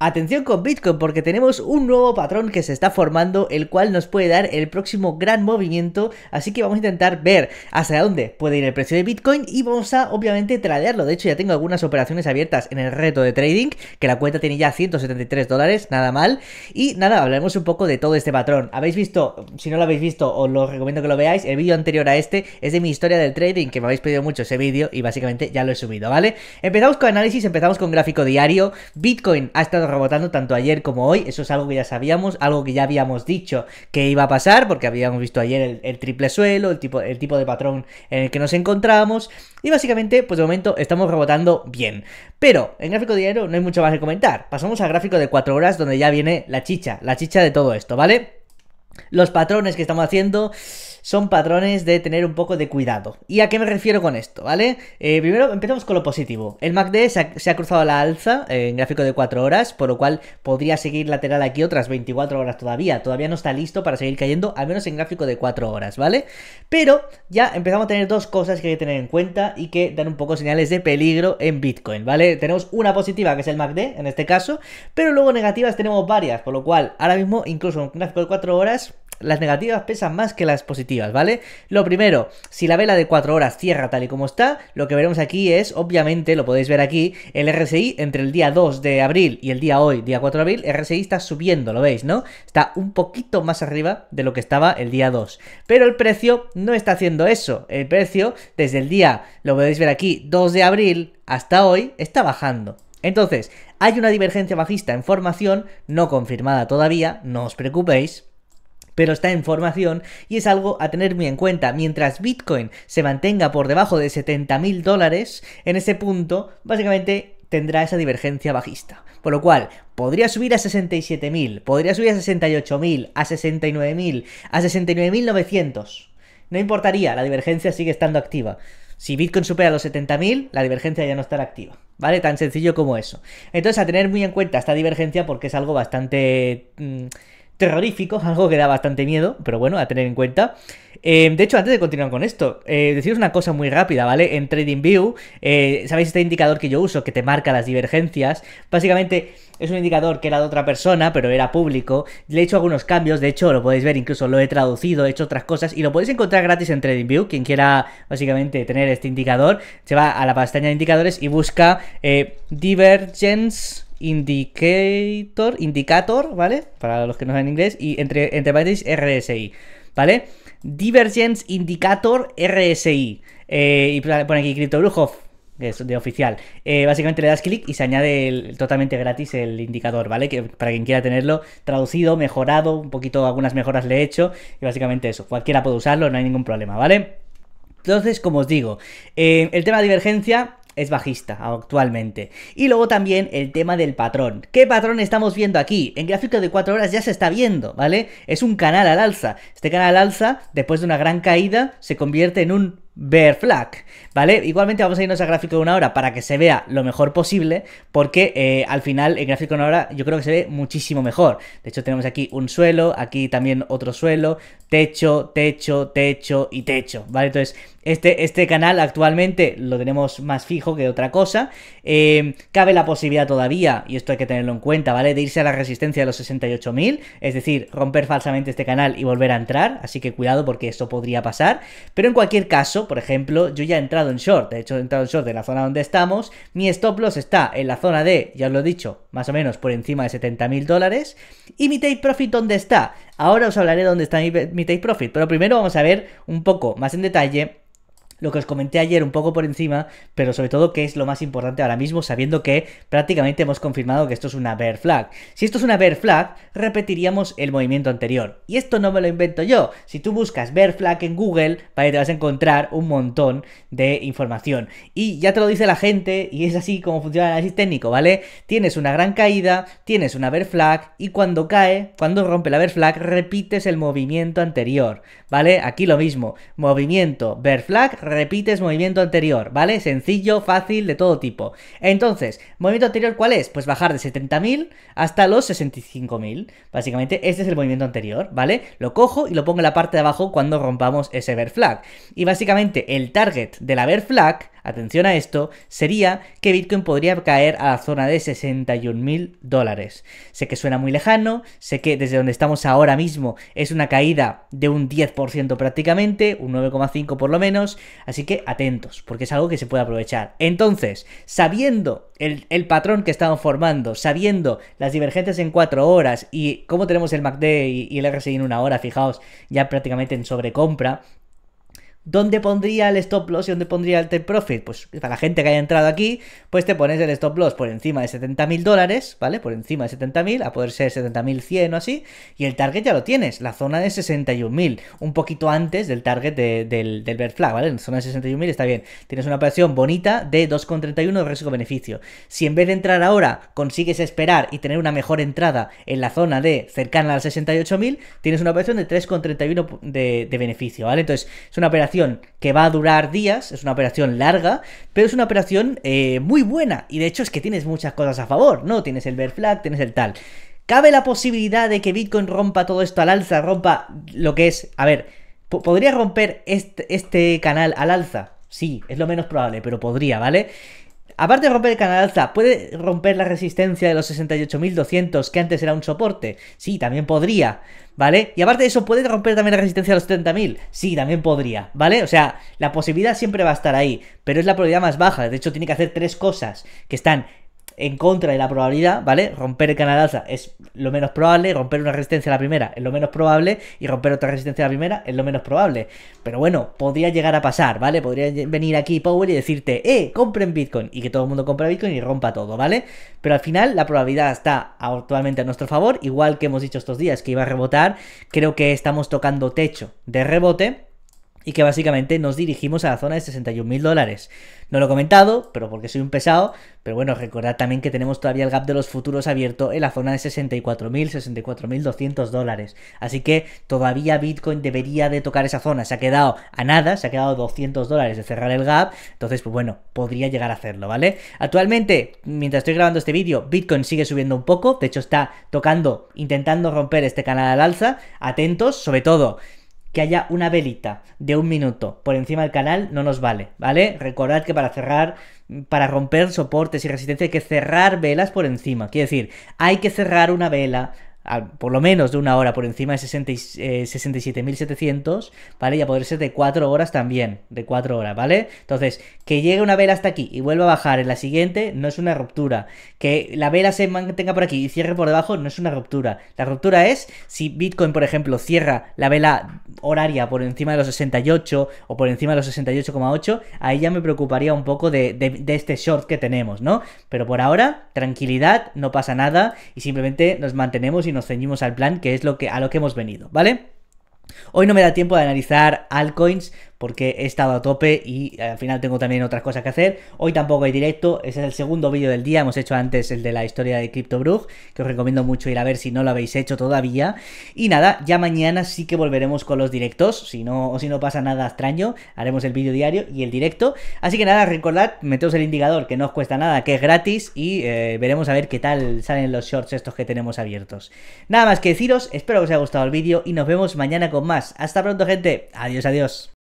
Atención con Bitcoin porque tenemos un nuevo patrón que se está formando el cual nos puede dar el próximo gran movimiento así que vamos a intentar ver hasta dónde puede ir el precio de Bitcoin y vamos a obviamente tradearlo de hecho ya tengo algunas operaciones abiertas en el reto de trading que la cuenta tiene ya 173 dólares nada mal y nada hablaremos un poco de todo este patrón habéis visto si no lo habéis visto os lo recomiendo que lo veáis el vídeo anterior a este es de mi historia del trading que me habéis pedido mucho ese vídeo y básicamente ya lo he subido vale empezamos con análisis empezamos con gráfico diario Bitcoin ha estado rebotando tanto ayer como hoy. Eso es algo que ya sabíamos, algo que ya habíamos dicho que iba a pasar, porque habíamos visto ayer el, triple suelo, el tipo, el tipo de patrón en el que nos encontrábamos. Y básicamente, pues de momento estamos rebotando bien. Pero en gráfico diario no hay mucho más que comentar. Pasamos al gráfico de 4 horas, donde ya viene la chicha, la chicha de todo esto, ¿vale? Los patrones que estamos haciendo son patrones de tener un poco de cuidado. ¿Y a qué me refiero con esto? ¿Vale? Eh, primero empezamos con lo positivo. El MACD se ha, cruzado la alza en gráfico de 4 horas, por lo cual podría seguir lateral aquí otras 24 horas todavía. Todavía no está listo para seguir cayendo, al menos en gráfico de 4 horas, ¿vale? Pero ya empezamos a tener dos cosas que hay que tener en cuenta y que dan un poco señales de peligro en Bitcoin, ¿vale? Tenemos una positiva que es el MACD en este caso, pero luego negativas tenemos varias, por lo cual ahora mismo incluso en gráfico de 4 horas las negativas pesan más que las positivas, ¿vale? Lo primero, si la vela de 4 horas cierra tal y como está, lo que veremos aquí es, obviamente, lo podéis ver aquí, el RSI entre el día 2 de abril y el día hoy, día 4 de abril, RSI está subiendo, ¿lo veis, no? Está un poquito más arriba de lo que estaba el día 2. Pero el precio no está haciendo eso. El precio, desde el día, lo podéis ver aquí, 2 de abril hasta hoy, está bajando. Entonces, hay una divergencia bajista en formación, no confirmada todavía, no os preocupéis, pero está en formación y es algo a tener muy en cuenta. Mientras Bitcoin se mantenga por debajo de 70.000 dólares, en ese punto básicamente tendrá esa divergencia bajista. Por lo cual, podría subir a 67.000, podría subir a 68.000, a 69.000, a 69.900. No importaría, la divergencia sigue estando activa. Si Bitcoin supera los 70.000, la divergencia ya no estará activa. ¿Vale? Tan sencillo como eso. Entonces, a tener muy en cuenta esta divergencia porque es algo bastante... Mm, terroríficos, algo que da bastante miedo, pero bueno, a tener en cuenta. Em, de hecho, antes de continuar con esto, eh, deciros una cosa muy rápida, ¿vale? En TradingView, eh, ¿sabéis este indicador que yo uso que te marca las divergencias? Básicamente es un indicador que era de otra persona, pero era público. Le he hecho algunos cambios, de hecho lo podéis ver, incluso lo he traducido, he hecho otras cosas y lo podéis encontrar gratis en TradingView. Quien quiera básicamente tener este indicador, se va a la pestaña de indicadores y busca eh, Divergence Indicator, Indicator, ¿vale? Para los que no saben inglés, y entre, entre paréntesis RSI, ¿vale? Divergence Indicator RSI. Eh, y pone aquí Crypto que es de oficial. Eh, básicamente le das clic y se añade totalmente gratis el indicador, ¿vale? Que, para quien quiera tenerlo traducido, mejorado, un poquito, algunas mejoras le he hecho. Y básicamente eso, cualquiera puede usarlo, no hay ningún problema, ¿vale? Entonces, como os digo, eh, el tema de divergencia es bajista actualmente. Y luego también el tema del patrón. ¿Qué patrón estamos viendo aquí? En gráfico de 4 horas ya se está viendo, ¿vale? Es un canal al alza. Este canal al alza, después de una gran caída, se convierte en un Bear Flag, ¿vale? Igualmente vamos a irnos al gráfico de una hora para que se vea lo mejor posible, porque eh, al final el gráfico de una hora yo creo que se ve muchísimo mejor. De hecho tenemos aquí un suelo, aquí también otro suelo, techo, techo, techo y techo, ¿vale? Entonces este, este, canal actualmente lo tenemos más fijo que otra cosa. Em, cabe la posibilidad todavía, y esto hay que tenerlo en cuenta, ¿vale? De irse a la resistencia de los 68.000, es decir, romper falsamente este canal y volver a entrar, así que cuidado porque esto podría pasar. Pero en cualquier caso, por ejemplo, yo ya he entrado en short, de hecho he entrado en short de la zona donde estamos, mi stop loss está en la zona de, ya os lo he dicho, más o menos por encima de 70.000 dólares, y mi take profit dónde está. Ahora os hablaré dónde está mi take profit, pero primero vamos a ver un poco más en detalle lo que os comenté ayer un poco por encima, pero sobre todo que es lo más importante ahora mismo, sabiendo que prácticamente hemos confirmado que esto es una bear flag. Si esto es una bear flag, repetiríamos el movimiento anterior. Y esto no me lo invento yo. Si tú buscas bear flag en Google, te vas a encontrar un montón de información. Y ya te lo dice la gente, y es así como funciona el análisis técnico, ¿vale? Tienes una gran caída, tienes una bear flag, y cuando cae, cuando rompe la bear flag, repites el movimiento anterior, ¿vale? Aquí lo mismo, movimiento bear flag, repites movimiento anterior, ¿vale? Sencillo, fácil, de todo tipo. Entonces, ¿movimiento anterior cuál es? Pues bajar de 70.000 hasta los 65.000. Básicamente, este es el movimiento anterior, ¿vale? Lo cojo y lo pongo en la parte de abajo cuando rompamos ese bear flag. Y básicamente, el target de la bear flag, atención a esto, sería que Bitcoin podría caer a la zona de 61.000 dólares. Sé que suena muy lejano, sé que desde donde estamos ahora mismo es una caída de un 10% prácticamente, un 9,5% por lo menos, Así que atentos, porque es algo que se puede aprovechar. Entonces, sabiendo el, patrón que estamos formando, sabiendo las divergencias en 4 horas y cómo tenemos el MACD y, el RSI en una hora, fijaos, ya prácticamente en sobrecompra, ¿Dónde pondría el stop loss y dónde pondría el take profit? Pues para la gente que haya entrado aquí, pues te pones el stop loss por encima de 70.000 dólares, ¿vale? Por encima de 70.000, a poder ser 70.100 o así, y el target ya lo tienes, la zona de 61.000, un poquito antes del target del, del bear flag, ¿vale? En la zona de 61.000 está bien. Tienes una operación bonita de 2,31 riesgo-beneficio. Si en vez de entrar ahora consigues esperar y tener una mejor entrada en la zona de cercana a 68.000, tienes una operación de 3,31 de, de beneficio, ¿vale? Entonces, es una operación que va a durar días, es una operación larga, pero es una operación eh, muy buena. Y de hecho es que tienes muchas cosas a favor, ¿no? Tienes el bear flag, tienes el tal. ¿Cabe la posibilidad de que Bitcoin rompa todo esto al alza, rompa lo que es... A ver, ¿podría romper este, este canal al alza? Sí, es lo menos probable, pero podría, ¿vale? Aparte de romper el canal alza, puede romper la resistencia de los 68.200, que antes era un soporte. Sí, también podría, ¿vale? Y aparte de eso, puede romper también la resistencia de los 30.000? Sí, también podría, ¿vale? O sea, la posibilidad siempre va a estar ahí, pero es la probabilidad más baja. De hecho, tiene que hacer tres cosas que están en contra de la probabilidad, ¿vale? Romper el alza es lo menos probable, romper una resistencia a la primera es lo menos probable y romper otra resistencia a la primera es lo menos probable. Pero bueno, podría llegar a pasar, ¿vale? Podría venir aquí Power y decirte, eh, compren Bitcoin y que todo el mundo compre Bitcoin y rompa todo, ¿vale? Pero al final la probabilidad está actualmente a nuestro favor, igual que hemos dicho estos días que iba a rebotar, creo que estamos tocando techo de rebote y que básicamente nos dirigimos a la zona de 61.000 dólares. No lo he comentado, pero porque soy un pesado, pero bueno, recordad también que tenemos todavía el gap de los futuros abierto en la zona de 64.000, 64.200 dólares. Así que todavía Bitcoin debería de tocar esa zona. Se ha quedado a nada, se ha quedado 200 dólares de cerrar el gap. Entonces, pues bueno, podría llegar a hacerlo, ¿vale? Actualmente, mientras estoy grabando este vídeo, Bitcoin sigue subiendo un poco. De hecho, está tocando, intentando romper este canal al alza. Atentos, sobre todo, que haya una velita de un minuto por encima del canal no nos vale, ¿vale? Recordad que para cerrar, para romper soportes y resistencia hay que cerrar velas por encima. Quiere decir, hay que cerrar una vela por lo menos de una hora por encima de 67.700, eh, ¿vale? Y a poder ser de 4 horas también, de 4 horas, ¿vale? Entonces, que llegue una vela hasta aquí y vuelva a bajar en la siguiente no es una ruptura. Que la vela se mantenga por aquí y cierre por debajo no es una ruptura. La ruptura es si Bitcoin, por ejemplo, cierra la vela horaria por encima de los 68 o por encima de los 68,8, ahí ya me preocuparía un poco de, de este short que tenemos, ¿no? Pero por ahora, tranquilidad, no pasa nada y simplemente nos mantenemos y nos nos ceñimos al plan, que es lo que, a lo que hemos venido, ¿vale? Hoy no me da tiempo de analizar altcoins, porque he estado a tope y eh, al final tengo también otras cosas que hacer. Hoy tampoco hay directo, ese es el segundo vídeo del día, hemos hecho antes el de la historia de CryptoBrug, que os recomiendo mucho ir a ver si no lo habéis hecho todavía. Y nada, ya mañana sí que volveremos con los directos, si no, o si no pasa nada extraño, haremos el vídeo diario y el directo. Así que nada, recordad, meteos el indicador, que no os cuesta nada, que es gratis y eh, veremos a ver qué tal salen los shorts estos que tenemos abiertos. Nada más que deciros, espero que os haya gustado el vídeo y nos vemos mañana con más. Hasta pronto gente, adiós, adiós.